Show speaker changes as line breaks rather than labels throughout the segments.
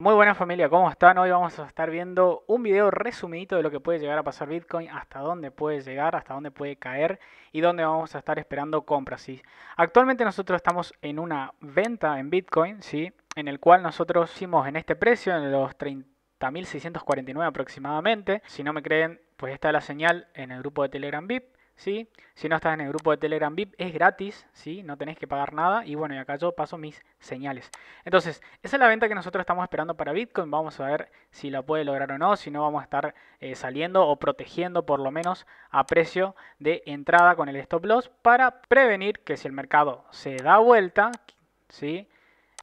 Muy buena familia, ¿cómo están? Hoy vamos a estar viendo un video resumidito de lo que puede llegar a pasar Bitcoin, hasta dónde puede llegar, hasta dónde puede caer y dónde vamos a estar esperando compras. ¿sí? Actualmente nosotros estamos en una venta en Bitcoin, ¿sí? en el cual nosotros hicimos en este precio, en los 30.649 aproximadamente. Si no me creen, pues está la señal en el grupo de Telegram VIP. Si no estás en el grupo de Telegram VIP, es gratis, ¿sí? No tenés que pagar nada. Y bueno, y acá yo paso mis señales. Entonces, esa es la venta que nosotros estamos esperando para Bitcoin. Vamos a ver si la puede lograr o no. Si no, vamos a estar eh, saliendo o protegiendo por lo menos a precio de entrada con el stop loss para prevenir que si el mercado se da vuelta, ¿sí?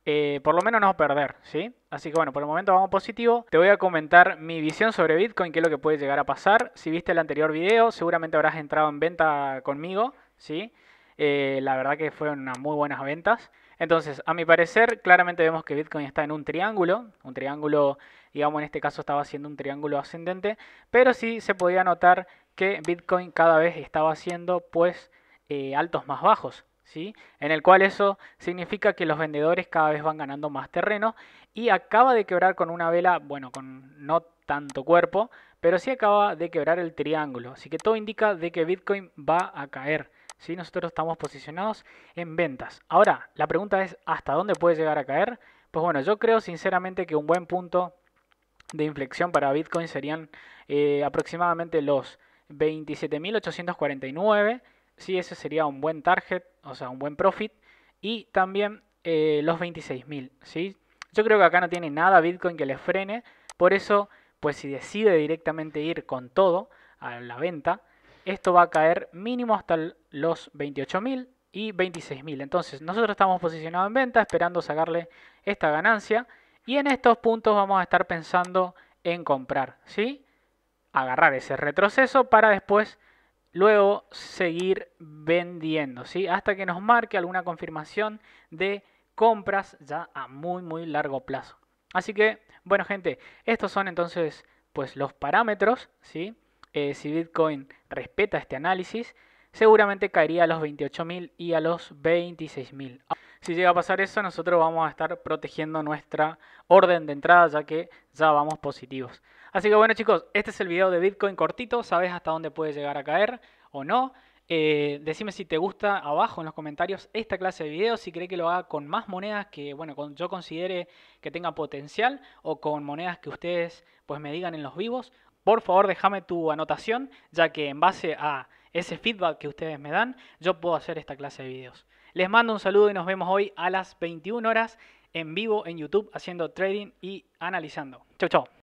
Eh, por lo menos no perder, ¿sí? Así que bueno, por el momento vamos positivo. Te voy a comentar mi visión sobre Bitcoin, qué es lo que puede llegar a pasar. Si viste el anterior video, seguramente habrás entrado en venta conmigo, ¿sí? Eh, la verdad que fueron unas muy buenas ventas. Entonces, a mi parecer, claramente vemos que Bitcoin está en un triángulo, un triángulo, digamos en este caso estaba siendo un triángulo ascendente, pero sí se podía notar que Bitcoin cada vez estaba haciendo pues eh, altos más bajos, en el cual eso significa que los vendedores cada vez van ganando más terreno y acaba de quebrar con una vela, bueno, con no tanto cuerpo, pero sí acaba de quebrar el triángulo. Así que todo indica de que Bitcoin va a caer. ¿sí? Nosotros estamos posicionados en ventas. Ahora, la pregunta es, ¿hasta dónde puede llegar a caer? Pues bueno, yo creo sinceramente que un buen punto de inflexión para Bitcoin serían eh, aproximadamente los 27.849 ¿sí? Ese sería un buen target, o sea, un buen profit. Y también eh, los 26.000, ¿sí? Yo creo que acá no tiene nada Bitcoin que le frene, por eso, pues si decide directamente ir con todo a la venta, esto va a caer mínimo hasta los 28.000 y 26.000. Entonces, nosotros estamos posicionados en venta esperando sacarle esta ganancia y en estos puntos vamos a estar pensando en comprar, ¿sí? Agarrar ese retroceso para después luego seguir vendiendo, ¿sí? Hasta que nos marque alguna confirmación de compras ya a muy muy largo plazo. Así que, bueno gente, estos son entonces pues los parámetros, ¿sí? Eh, si Bitcoin respeta este análisis, seguramente caería a los 28.000 y a los 26.000. Si llega a pasar eso, nosotros vamos a estar protegiendo nuestra orden de entrada ya que ya vamos positivos. Así que bueno chicos, este es el video de Bitcoin cortito, sabes hasta dónde puede llegar a caer o no. Eh, decime si te gusta abajo en los comentarios esta clase de videos, si cree que lo haga con más monedas que bueno, yo considere que tenga potencial o con monedas que ustedes pues me digan en los vivos. Por favor, déjame tu anotación, ya que en base a ese feedback que ustedes me dan, yo puedo hacer esta clase de videos. Les mando un saludo y nos vemos hoy a las 21 horas en vivo en YouTube haciendo trading y analizando. Chau, chau.